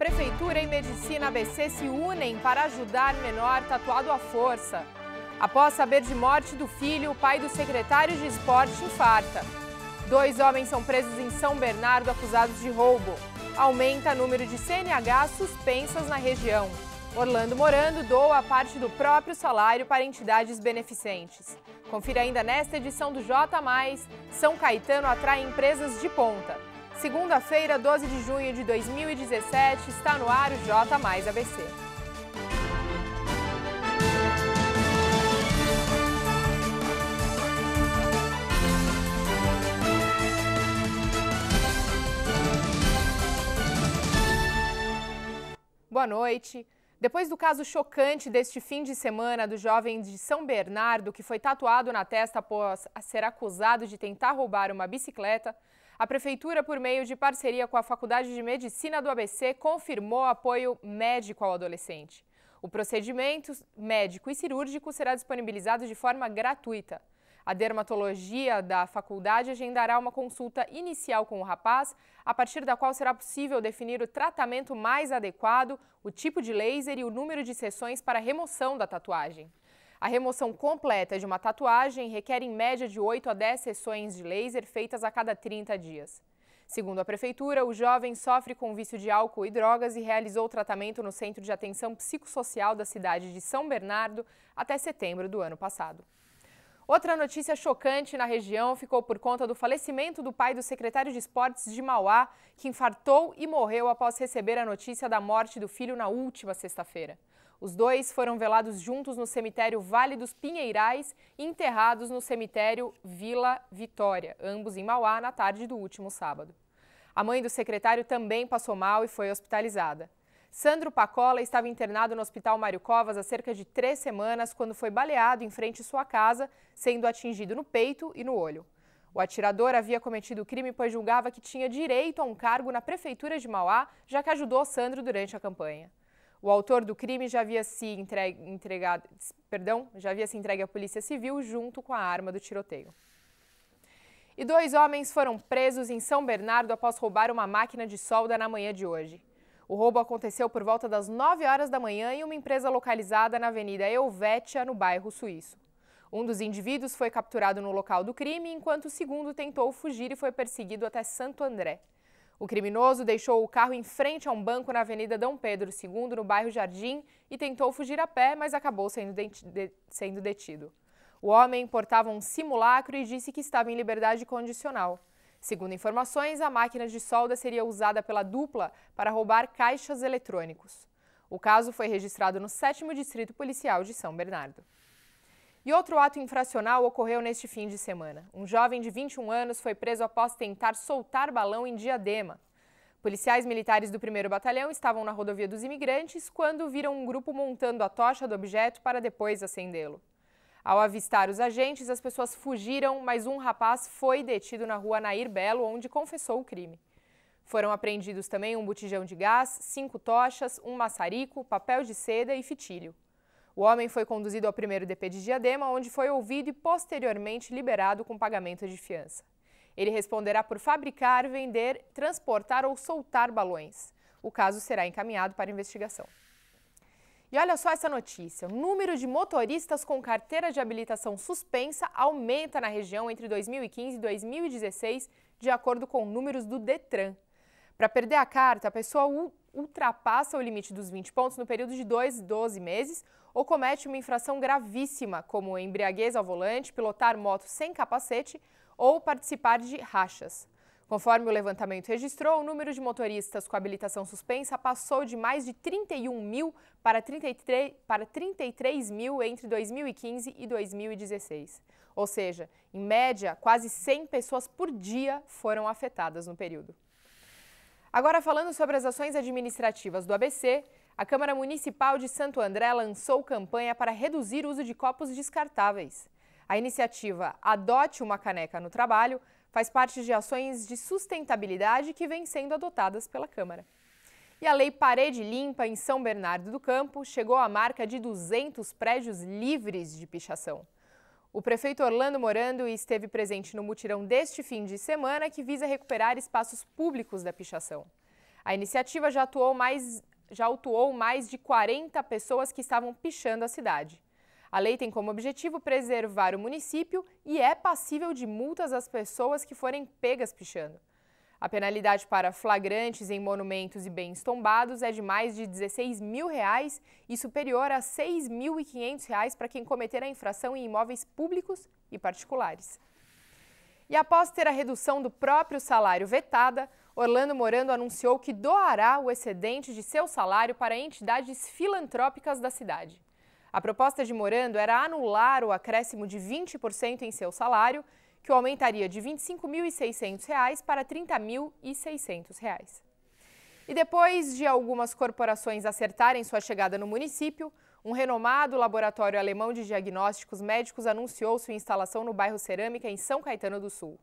Prefeitura e Medicina ABC se unem para ajudar menor tatuado à força. Após saber de morte do filho, o pai do secretário de esporte infarta. Dois homens são presos em São Bernardo acusados de roubo. Aumenta o número de CNH suspensas na região. Orlando Morando doa parte do próprio salário para entidades beneficentes. Confira ainda nesta edição do J+, São Caetano atrai empresas de ponta. Segunda-feira, 12 de junho de 2017, está no ar o J Mais ABC. Boa noite. Depois do caso chocante deste fim de semana do jovem de São Bernardo, que foi tatuado na testa após ser acusado de tentar roubar uma bicicleta, a Prefeitura, por meio de parceria com a Faculdade de Medicina do ABC, confirmou apoio médico ao adolescente. O procedimento médico e cirúrgico será disponibilizado de forma gratuita. A dermatologia da faculdade agendará uma consulta inicial com o rapaz, a partir da qual será possível definir o tratamento mais adequado, o tipo de laser e o número de sessões para remoção da tatuagem. A remoção completa de uma tatuagem requer em média de 8 a 10 sessões de laser feitas a cada 30 dias. Segundo a prefeitura, o jovem sofre com vício de álcool e drogas e realizou tratamento no Centro de Atenção Psicossocial da cidade de São Bernardo até setembro do ano passado. Outra notícia chocante na região ficou por conta do falecimento do pai do secretário de esportes de Mauá, que infartou e morreu após receber a notícia da morte do filho na última sexta-feira. Os dois foram velados juntos no cemitério Vale dos Pinheirais e enterrados no cemitério Vila Vitória, ambos em Mauá, na tarde do último sábado. A mãe do secretário também passou mal e foi hospitalizada. Sandro Pacola estava internado no Hospital Mário Covas há cerca de três semanas quando foi baleado em frente à sua casa, sendo atingido no peito e no olho. O atirador havia cometido o crime pois julgava que tinha direito a um cargo na Prefeitura de Mauá, já que ajudou Sandro durante a campanha. O autor do crime já havia se entregue, entregado, perdão, já havia se entregue à Polícia Civil junto com a arma do tiroteio. E dois homens foram presos em São Bernardo após roubar uma máquina de solda na manhã de hoje. O roubo aconteceu por volta das 9 horas da manhã em uma empresa localizada na Avenida Helvétia, no bairro Suíço. Um dos indivíduos foi capturado no local do crime, enquanto o segundo tentou fugir e foi perseguido até Santo André. O criminoso deixou o carro em frente a um banco na Avenida Dom Pedro II, no bairro Jardim, e tentou fugir a pé, mas acabou sendo, de sendo detido. O homem portava um simulacro e disse que estava em liberdade condicional. Segundo informações, a máquina de solda seria usada pela dupla para roubar caixas eletrônicos. O caso foi registrado no 7 Distrito Policial de São Bernardo. E outro ato infracional ocorreu neste fim de semana. Um jovem de 21 anos foi preso após tentar soltar balão em Diadema. Policiais militares do 1 Batalhão estavam na rodovia dos imigrantes quando viram um grupo montando a tocha do objeto para depois acendê-lo. Ao avistar os agentes, as pessoas fugiram, mas um rapaz foi detido na rua Nair Belo, onde confessou o crime. Foram apreendidos também um botijão de gás, cinco tochas, um maçarico, papel de seda e fitilho. O homem foi conduzido ao primeiro DP de Diadema, onde foi ouvido e posteriormente liberado com pagamento de fiança. Ele responderá por fabricar, vender, transportar ou soltar balões. O caso será encaminhado para investigação. E olha só essa notícia: o número de motoristas com carteira de habilitação suspensa aumenta na região entre 2015 e 2016, de acordo com números do Detran. Para perder a carta, a pessoa ultrapassa o limite dos 20 pontos no período de 2 12 meses ou comete uma infração gravíssima, como embriaguez ao volante, pilotar moto sem capacete ou participar de rachas. Conforme o levantamento registrou, o número de motoristas com habilitação suspensa passou de mais de 31 mil para 33, para 33 mil entre 2015 e 2016. Ou seja, em média, quase 100 pessoas por dia foram afetadas no período. Agora, falando sobre as ações administrativas do ABC, a Câmara Municipal de Santo André lançou campanha para reduzir o uso de copos descartáveis. A iniciativa Adote uma Caneca no Trabalho faz parte de ações de sustentabilidade que vêm sendo adotadas pela Câmara. E a Lei Parede Limpa em São Bernardo do Campo chegou à marca de 200 prédios livres de pichação. O prefeito Orlando Morando esteve presente no mutirão deste fim de semana que visa recuperar espaços públicos da pichação. A iniciativa já atuou mais, já autuou mais de 40 pessoas que estavam pichando a cidade. A lei tem como objetivo preservar o município e é passível de multas às pessoas que forem pegas pichando. A penalidade para flagrantes em monumentos e bens tombados é de mais de R$ 16 mil reais e superior a R$ 6.500 para quem cometer a infração em imóveis públicos e particulares. E após ter a redução do próprio salário vetada, Orlando Morando anunciou que doará o excedente de seu salário para entidades filantrópicas da cidade. A proposta de Morando era anular o acréscimo de 20% em seu salário que o aumentaria de R$ 25.600 para R$ 30.600. E depois de algumas corporações acertarem sua chegada no município, um renomado laboratório alemão de diagnósticos médicos anunciou sua instalação no bairro Cerâmica, em São Caetano do Sul.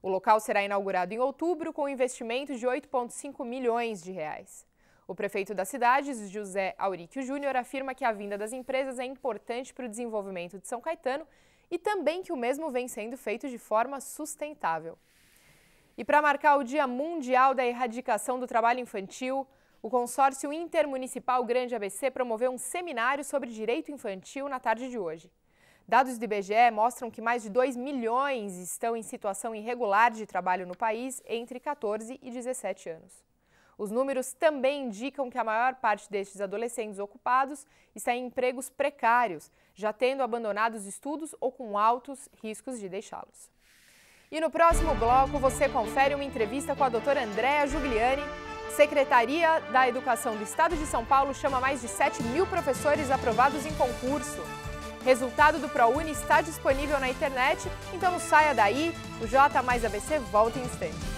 O local será inaugurado em outubro com um investimento de 8,5 milhões de reais. O prefeito da cidade, José Auríquio Júnior, afirma que a vinda das empresas é importante para o desenvolvimento de São Caetano e também que o mesmo vem sendo feito de forma sustentável. E para marcar o Dia Mundial da Erradicação do Trabalho Infantil, o consórcio intermunicipal Grande ABC promoveu um seminário sobre direito infantil na tarde de hoje. Dados do IBGE mostram que mais de 2 milhões estão em situação irregular de trabalho no país entre 14 e 17 anos. Os números também indicam que a maior parte destes adolescentes ocupados está em empregos precários, já tendo abandonado os estudos ou com altos riscos de deixá-los. E no próximo bloco você confere uma entrevista com a doutora Andréa Giuliani. Secretaria da Educação do Estado de São Paulo chama mais de 7 mil professores aprovados em concurso. Resultado do ProUni está disponível na internet, então saia daí, o J mais ABC volta em instantes.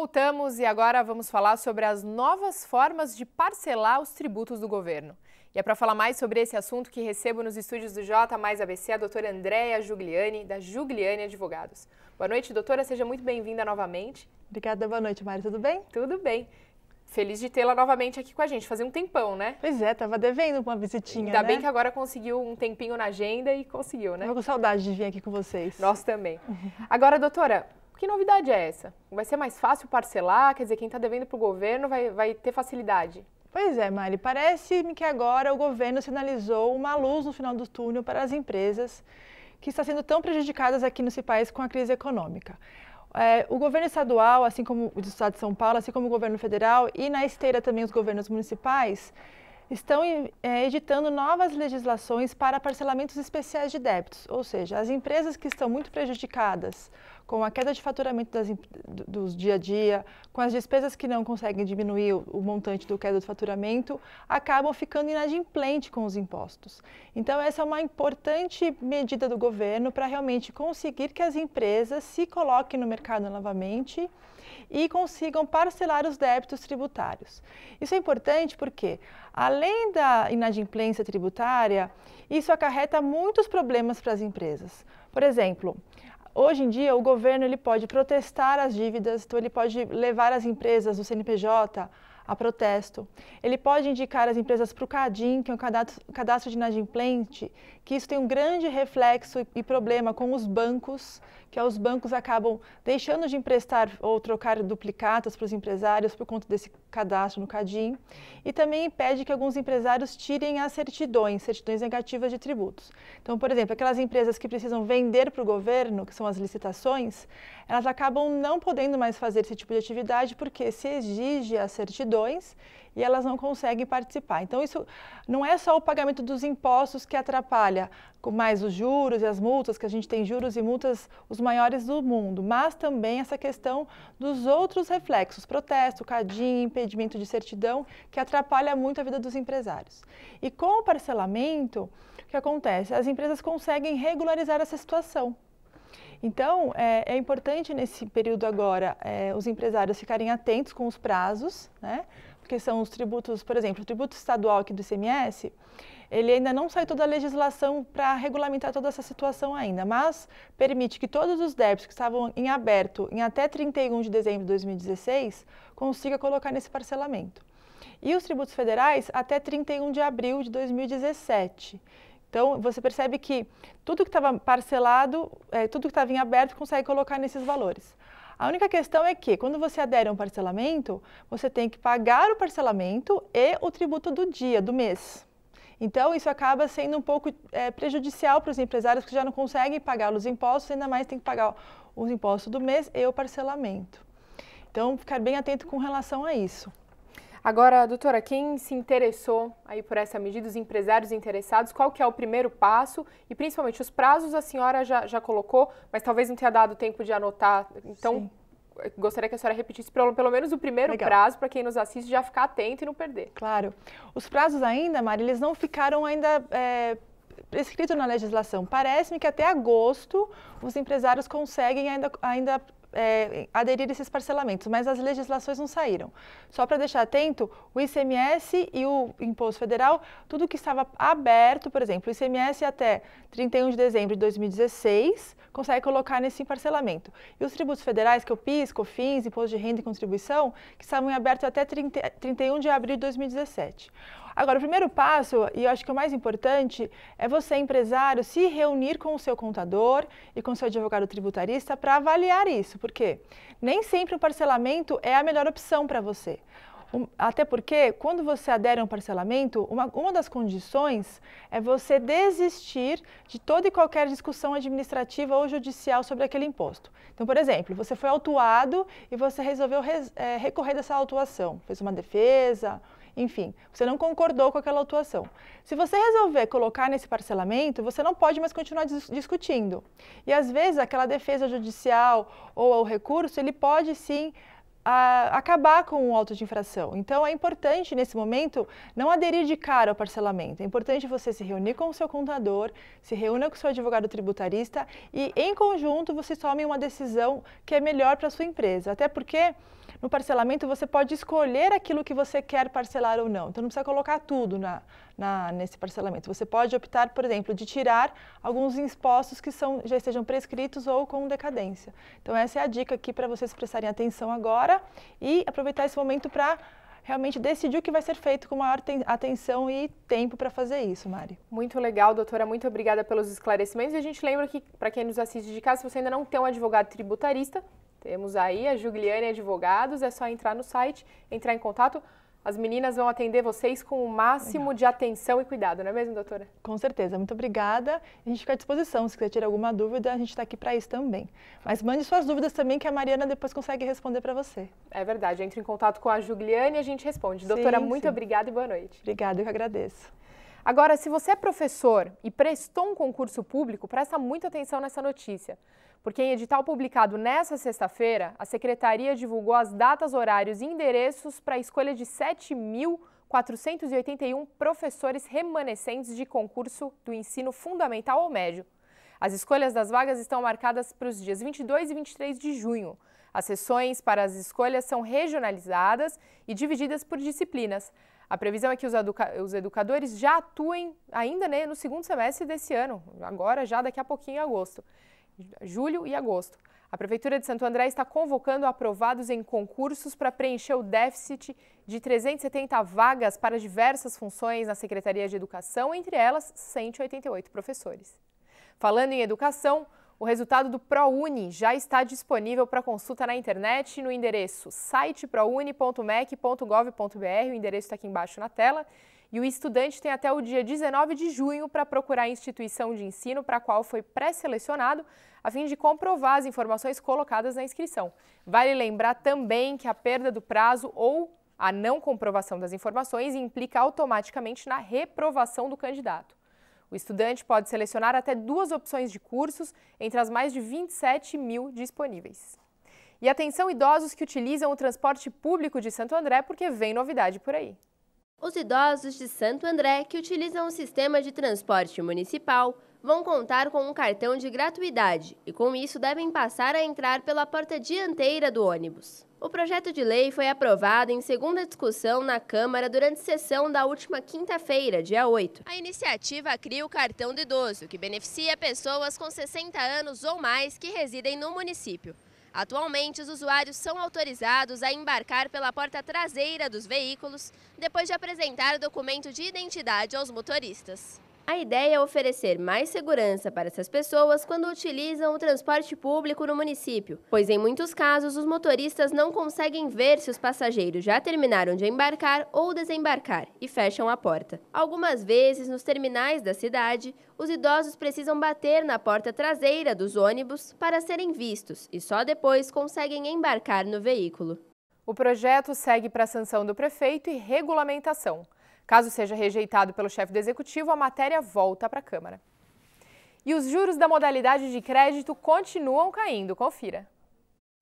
Voltamos e agora vamos falar sobre as novas formas de parcelar os tributos do governo. E é para falar mais sobre esse assunto que recebo nos estúdios do J mais ABC a doutora Andréia Giugliani, da Giugliani Advogados. Boa noite, doutora, seja muito bem-vinda novamente. Obrigada, boa noite, Mari, tudo bem? Tudo bem. Feliz de tê-la novamente aqui com a gente, fazia um tempão, né? Pois é, tava devendo uma visitinha, Ainda né? bem que agora conseguiu um tempinho na agenda e conseguiu, né? Eu tô com saudade de vir aqui com vocês. Nós também. Agora, doutora, que novidade é essa? Vai ser mais fácil parcelar? Quer dizer, quem está devendo para o governo vai, vai ter facilidade? Pois é, Mari. Parece-me que agora o governo sinalizou uma luz no final do túnel para as empresas que estão sendo tão prejudicadas aqui nesse país com a crise econômica. É, o governo estadual, assim como o estado de São Paulo, assim como o governo federal e na esteira também os governos municipais, estão é, editando novas legislações para parcelamentos especiais de débitos, ou seja, as empresas que estão muito prejudicadas com a queda de faturamento das, dos dia a dia, com as despesas que não conseguem diminuir o, o montante do queda do faturamento, acabam ficando inadimplente com os impostos. Então, essa é uma importante medida do governo para realmente conseguir que as empresas se coloquem no mercado novamente e consigam parcelar os débitos tributários. Isso é importante porque, além da inadimplência tributária, isso acarreta muitos problemas para as empresas. Por exemplo, Hoje em dia, o governo ele pode protestar as dívidas, então ele pode levar as empresas do CNPJ a protesto. Ele pode indicar as empresas para o CADIM, que é um cadastro, de inadimplente, que isso tem um grande reflexo e problema com os bancos, que é os bancos acabam deixando de emprestar ou trocar duplicatas para os empresários por conta desse cadastro no CADIM. E também impede que alguns empresários tirem as certidões, certidões negativas de tributos. Então, por exemplo, aquelas empresas que precisam vender para o governo, que são as licitações, elas acabam não podendo mais fazer esse tipo de atividade porque se exige as certidões e elas não conseguem participar. Então, isso não é só o pagamento dos impostos que atrapalha, com mais os juros e as multas, que a gente tem juros e multas os maiores do mundo, mas também essa questão dos outros reflexos, protesto, cadinho, impedimento de certidão, que atrapalha muito a vida dos empresários. E com o parcelamento, o que acontece? As empresas conseguem regularizar essa situação. Então, é, é, importante nesse período agora é, os empresários ficarem atentos com os prazos, né? que são os tributos, por exemplo, o tributo estadual aqui do ICMS, ele ainda não sai toda a legislação para regulamentar toda essa situação ainda, mas permite que todos os débitos que estavam em aberto em até 31 de dezembro de 2016 consiga colocar nesse parcelamento. E os tributos federais até 31 de abril de 2017. Então, você percebe que tudo que estava parcelado, é, tudo que estava em aberto, consegue colocar nesses valores. A única questão é que, quando você adere a um parcelamento, você tem que pagar o parcelamento e o tributo do dia, do mês. Então, isso acaba sendo um pouco é, prejudicial para os empresários que já não conseguem pagar os impostos, ainda mais tem que pagar os impostos do mês e o parcelamento. Então, ficar bem atento com relação a isso. Agora, doutora, quem se interessou aí por essa medida, os empresários interessados, qual que é o primeiro passo? E principalmente os prazos a senhora já, já colocou, mas talvez não tenha dado tempo de anotar. Então, Sim. gostaria que a senhora repetisse pelo, pelo menos o primeiro Legal. prazo para quem nos assiste já ficar atento e não perder. Claro. Os prazos ainda, Mari, eles não ficaram ainda. É prescrito na legislação. Parece-me que até agosto os empresários conseguem ainda, ainda é, aderir a esses parcelamentos, mas as legislações não saíram. Só para deixar atento, o ICMS e o Imposto Federal, tudo que estava aberto, por exemplo, o ICMS até 31 de dezembro de 2016, consegue colocar nesse parcelamento. E os tributos federais, que é o PIS, COFINS, Imposto de Renda e Contribuição, que estavam em aberto até 30, 31 de abril de 2017. Agora, o primeiro passo, e eu acho que o mais importante, é você, empresário, se reunir com o seu contador e com o seu advogado tributarista para avaliar isso, porque nem sempre o parcelamento é a melhor opção para você. Até porque, quando você adere a um parcelamento, uma, uma das condições é você desistir de toda e qualquer discussão administrativa ou judicial sobre aquele imposto. Então, por exemplo, você foi autuado e você resolveu res, é, recorrer dessa autuação, fez uma defesa, enfim, você não concordou com aquela atuação. Se você resolver colocar nesse parcelamento, você não pode mais continuar dis discutindo. E às vezes aquela defesa judicial ou o recurso, ele pode sim a acabar com o auto de infração. Então é importante nesse momento não aderir de cara ao parcelamento. É importante você se reunir com o seu contador, se reúna com o seu advogado tributarista e em conjunto vocês tomem uma decisão que é melhor para a sua empresa. Até porque no parcelamento você pode escolher aquilo que você quer parcelar ou não. Então não precisa colocar tudo na na, nesse parcelamento. Você pode optar, por exemplo, de tirar alguns impostos que são, já estejam prescritos ou com decadência. Então, essa é a dica aqui para vocês prestarem atenção agora e aproveitar esse momento para realmente decidir o que vai ser feito com maior atenção e tempo para fazer isso, Mari. Muito legal, doutora. Muito obrigada pelos esclarecimentos. E a gente lembra que, para quem nos assiste de casa, se você ainda não tem um advogado tributarista, temos aí a Juliane Advogados. É só entrar no site, entrar em contato. As meninas vão atender vocês com o máximo de atenção e cuidado, não é mesmo, doutora? Com certeza, muito obrigada. A gente fica à disposição. Se quiser tirar alguma dúvida, a gente está aqui para isso também. Mas mande suas dúvidas também, que a Mariana depois consegue responder para você. É verdade, entre em contato com a Juliane e a gente responde. Doutora, sim, muito sim. obrigada e boa noite. Obrigada, eu que agradeço. Agora, se você é professor e prestou um concurso público, presta muita atenção nessa notícia. Porque em edital publicado nesta sexta-feira, a secretaria divulgou as datas, horários e endereços para a escolha de 7.481 professores remanescentes de concurso do ensino fundamental ou médio. As escolhas das vagas estão marcadas para os dias 22 e 23 de junho. As sessões para as escolhas são regionalizadas e divididas por disciplinas. A previsão é que os, educa os educadores já atuem ainda né, no segundo semestre desse ano, agora já daqui a pouquinho em agosto julho e agosto. A Prefeitura de Santo André está convocando aprovados em concursos para preencher o déficit de 370 vagas para diversas funções na Secretaria de Educação, entre elas 188 professores. Falando em educação, o resultado do ProUni já está disponível para consulta na internet no endereço siteprouni.mec.gov.br, o endereço está aqui embaixo na tela, e o estudante tem até o dia 19 de junho para procurar a instituição de ensino para a qual foi pré-selecionado, a fim de comprovar as informações colocadas na inscrição. Vale lembrar também que a perda do prazo ou a não comprovação das informações implica automaticamente na reprovação do candidato. O estudante pode selecionar até duas opções de cursos entre as mais de 27 mil disponíveis. E atenção idosos que utilizam o transporte público de Santo André, porque vem novidade por aí. Os idosos de Santo André, que utilizam o sistema de transporte municipal, vão contar com um cartão de gratuidade e, com isso, devem passar a entrar pela porta dianteira do ônibus. O projeto de lei foi aprovado em segunda discussão na Câmara durante sessão da última quinta-feira, dia 8. A iniciativa cria o cartão do idoso, que beneficia pessoas com 60 anos ou mais que residem no município. Atualmente, os usuários são autorizados a embarcar pela porta traseira dos veículos depois de apresentar documento de identidade aos motoristas. A ideia é oferecer mais segurança para essas pessoas quando utilizam o transporte público no município, pois em muitos casos os motoristas não conseguem ver se os passageiros já terminaram de embarcar ou desembarcar e fecham a porta. Algumas vezes, nos terminais da cidade, os idosos precisam bater na porta traseira dos ônibus para serem vistos e só depois conseguem embarcar no veículo. O projeto segue para a sanção do prefeito e regulamentação. Caso seja rejeitado pelo chefe do executivo, a matéria volta para a Câmara. E os juros da modalidade de crédito continuam caindo, confira.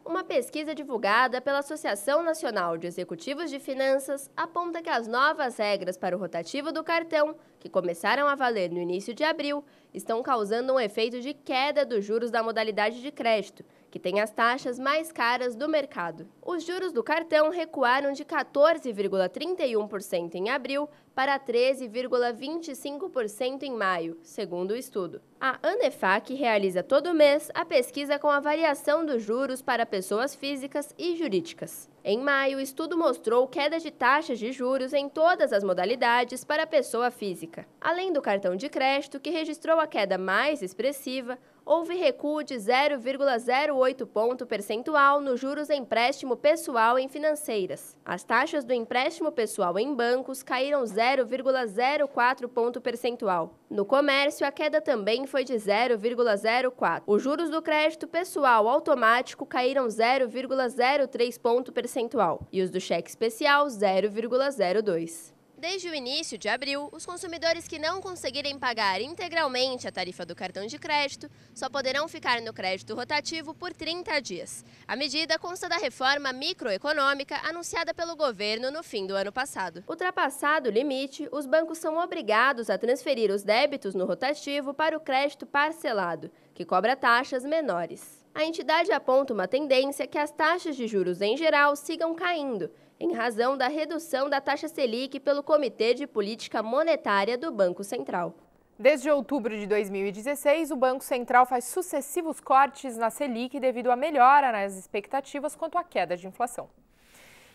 Uma pesquisa divulgada pela Associação Nacional de Executivos de Finanças aponta que as novas regras para o rotativo do cartão, que começaram a valer no início de abril, estão causando um efeito de queda dos juros da modalidade de crédito, que tem as taxas mais caras do mercado. Os juros do cartão recuaram de 14,31% em abril para 13,25% em maio, segundo o estudo. A Anefac realiza todo mês a pesquisa com a variação dos juros para pessoas físicas e jurídicas. Em maio, o estudo mostrou queda de taxas de juros em todas as modalidades para a pessoa física. Além do cartão de crédito, que registrou a queda mais expressiva, houve recuo de 0,08 ponto percentual no juros empréstimo pessoal em financeiras. As taxas do empréstimo pessoal em bancos caíram 0,04 ponto percentual. No comércio, a queda também foi de 0,04. Os juros do crédito pessoal automático caíram 0,03 ponto percentual e os do cheque especial 0,02. Desde o início de abril, os consumidores que não conseguirem pagar integralmente a tarifa do cartão de crédito só poderão ficar no crédito rotativo por 30 dias. A medida consta da reforma microeconômica anunciada pelo governo no fim do ano passado. Ultrapassado o limite, os bancos são obrigados a transferir os débitos no rotativo para o crédito parcelado, que cobra taxas menores. A entidade aponta uma tendência que as taxas de juros em geral sigam caindo, em razão da redução da taxa Selic pelo Comitê de Política Monetária do Banco Central. Desde outubro de 2016, o Banco Central faz sucessivos cortes na Selic devido à melhora nas expectativas quanto à queda de inflação.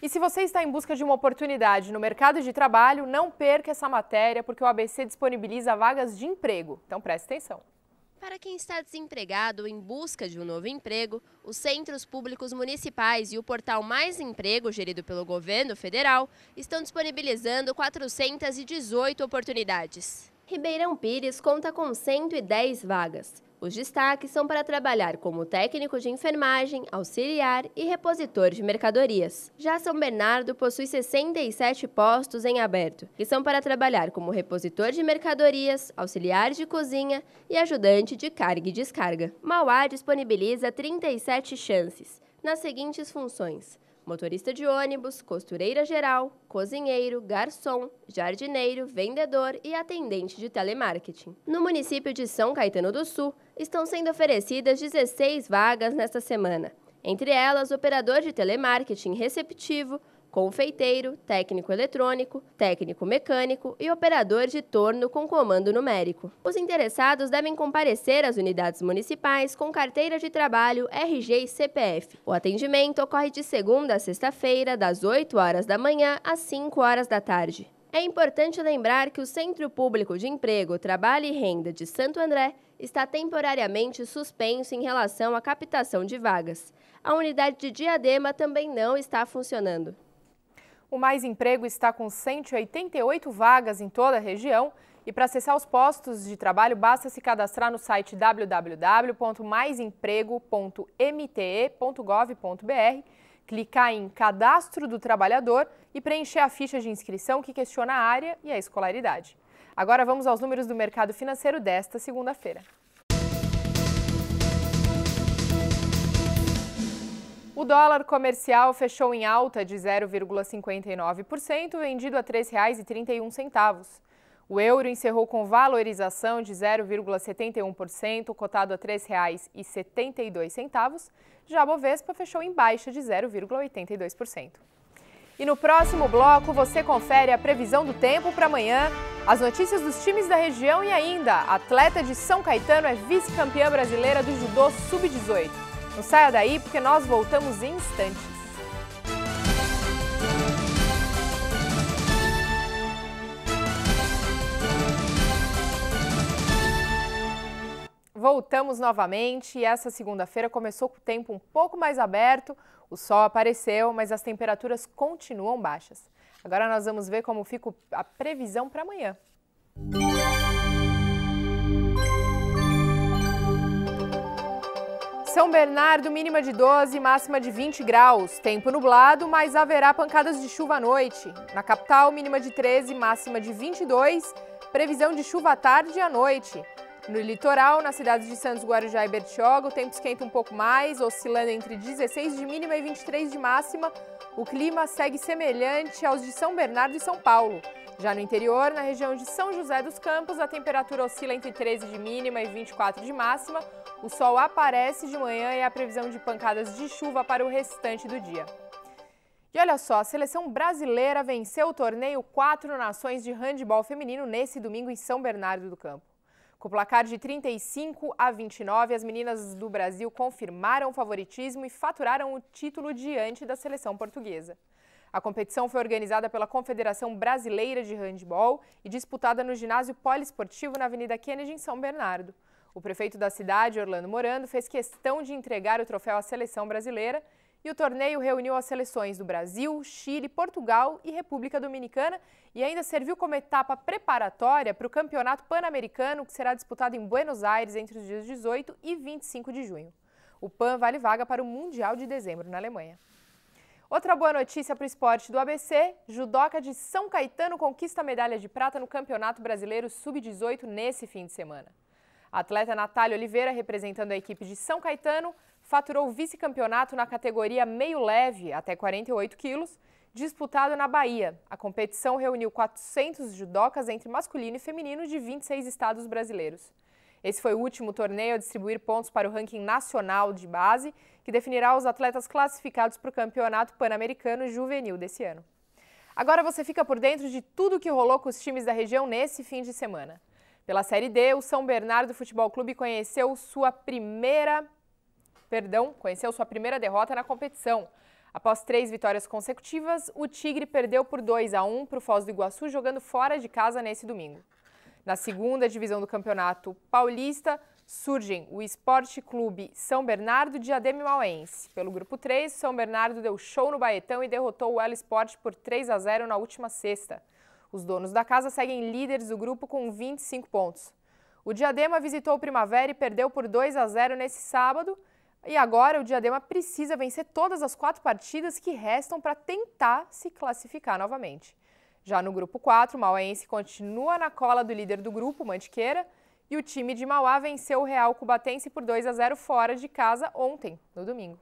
E se você está em busca de uma oportunidade no mercado de trabalho, não perca essa matéria, porque o ABC disponibiliza vagas de emprego. Então preste atenção. Para quem está desempregado em busca de um novo emprego, os centros públicos municipais e o portal Mais Emprego, gerido pelo governo federal, estão disponibilizando 418 oportunidades. Ribeirão Pires conta com 110 vagas. Os destaques são para trabalhar como técnico de enfermagem, auxiliar e repositor de mercadorias. Já São Bernardo possui 67 postos em aberto, que são para trabalhar como repositor de mercadorias, auxiliar de cozinha e ajudante de carga e descarga. Mauá disponibiliza 37 chances nas seguintes funções: motorista de ônibus, costureira geral, cozinheiro, garçom, jardineiro, vendedor e atendente de telemarketing. No município de São Caetano do Sul, estão sendo oferecidas 16 vagas nesta semana. Entre elas, operador de telemarketing receptivo, confeiteiro, técnico eletrônico, técnico mecânico e operador de torno com comando numérico. Os interessados devem comparecer às unidades municipais com carteira de trabalho, RG e CPF. O atendimento ocorre de segunda a sexta-feira, das 8 horas da manhã às 5 horas da tarde. É importante lembrar que o Centro Público de Emprego, Trabalho e Renda de Santo André está temporariamente suspenso em relação à captação de vagas. A unidade de Diadema também não está funcionando. O Mais Emprego está com 188 vagas em toda a região e para acessar os postos de trabalho, basta se cadastrar no site www.maisemprego.mte.gov.br clicar em Cadastro do Trabalhador e preencher a ficha de inscrição que questiona a área e a escolaridade. Agora vamos aos números do mercado financeiro desta segunda-feira. O dólar comercial fechou em alta de 0,59%, vendido a R$ 3,31. O euro encerrou com valorização de 0,71%, cotado a R$ 3,72, já a Bovespa fechou em baixa de 0,82%. E no próximo bloco você confere a previsão do tempo para amanhã, as notícias dos times da região e ainda, atleta de São Caetano é vice-campeã brasileira do judô sub-18. Não saia daí porque nós voltamos em instantes. Voltamos novamente e essa segunda-feira começou com o tempo um pouco mais aberto, o sol apareceu, mas as temperaturas continuam baixas. Agora nós vamos ver como fica a previsão para amanhã. São Bernardo, mínima de 12, máxima de 20 graus. Tempo nublado, mas haverá pancadas de chuva à noite. Na capital, mínima de 13, máxima de 22. Previsão de chuva à tarde e à noite. No litoral, nas cidades de Santos, Guarujá e Bertioga, o tempo esquenta um pouco mais, oscilando entre 16 de mínima e 23 de máxima. O clima segue semelhante aos de São Bernardo e São Paulo. Já no interior, na região de São José dos Campos, a temperatura oscila entre 13 de mínima e 24 de máxima. O sol aparece de manhã e há previsão de pancadas de chuva para o restante do dia. E olha só, a seleção brasileira venceu o torneio Quatro Nações de Handebol Feminino nesse domingo em São Bernardo do Campo. Com o placar de 35 a 29, as meninas do Brasil confirmaram o favoritismo e faturaram o título diante da seleção portuguesa. A competição foi organizada pela Confederação Brasileira de Handball e disputada no ginásio poliesportivo na Avenida Kennedy, em São Bernardo. O prefeito da cidade, Orlando Morando, fez questão de entregar o troféu à seleção brasileira e o torneio reuniu as seleções do Brasil, Chile, Portugal e República Dominicana e ainda serviu como etapa preparatória para o Campeonato Pan-Americano, que será disputado em Buenos Aires entre os dias 18 e 25 de junho. O PAN vale vaga para o Mundial de dezembro na Alemanha. Outra boa notícia para o esporte do ABC: judoca de São Caetano conquista a medalha de prata no Campeonato Brasileiro Sub-18 nesse fim de semana. A atleta Natália Oliveira, representando a equipe de São Caetano, faturou vice-campeonato na categoria meio leve, até 48 quilos, disputado na Bahia. A competição reuniu 400 judocas entre masculino e feminino de 26 estados brasileiros. Esse foi o último torneio a distribuir pontos para o ranking nacional de base, que definirá os atletas classificados para o Campeonato Pan-Americano Juvenil desse ano. Agora você fica por dentro de tudo o que rolou com os times da região nesse fim de semana. Pela Série D, o São Bernardo Futebol Clube conheceu sua primeira perdão, conheceu sua primeira derrota na competição. Após três vitórias consecutivas, o Tigre perdeu por 2 a 1 para o Foz do Iguaçu, jogando fora de casa nesse domingo. Na segunda divisão do Campeonato Paulista, surgem o Esporte Clube São Bernardo de Ademir Mauense. Pelo grupo 3, São Bernardo deu show no Baetão e derrotou o El Esporte por 3 a 0 na última sexta. Os donos da casa seguem líderes do grupo com 25 pontos. O Diadema visitou o Primavera e perdeu por 2 a 0 nesse sábado, e agora o Diadema precisa vencer todas as quatro partidas que restam para tentar se classificar novamente. Já no grupo 4, o Mauaense continua na cola do líder do grupo, Mantiqueira, e o time de Mauá venceu o Real Cubatense por 2 a 0 fora de casa ontem, no domingo.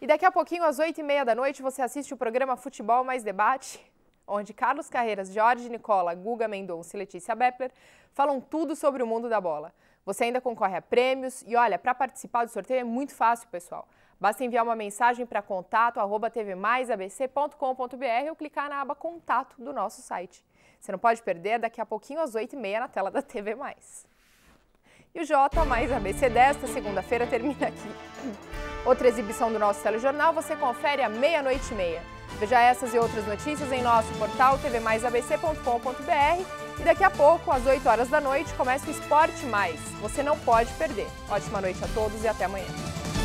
E daqui a pouquinho, às 8h30 da noite, você assiste o programa Futebol Mais Debate, onde Carlos Carreiras, Jorge Nicola, Guga Mendonça e Letícia Bepler falam tudo sobre o mundo da bola. Você ainda concorre a prêmios e olha, para participar do sorteio é muito fácil, pessoal. Basta enviar uma mensagem para contato@tvmaisabc.com.br ou clicar na aba Contato do nosso site. Você não pode perder é daqui a pouquinho às 8h30 na tela da TV Mais. E o J mais ABC desta segunda-feira termina aqui. Outra exibição do nosso telejornal você confere à meia-noite e meia. Veja essas e outras notícias em nosso portal tvmaisabc.com.br e daqui a pouco, às 8 horas da noite, começa o Esporte Mais. Você não pode perder. Ótima noite a todos e até amanhã.